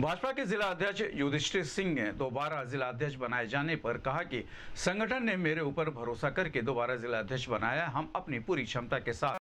भाजपा के जिला अध्यक्ष युधिष्ठिर सिंह ने दोबारा जिला अध्यक्ष बनाए जाने पर कहा कि संगठन ने मेरे ऊपर भरोसा करके दोबारा जिला अध्यक्ष बनाया हम अपनी पूरी क्षमता के साथ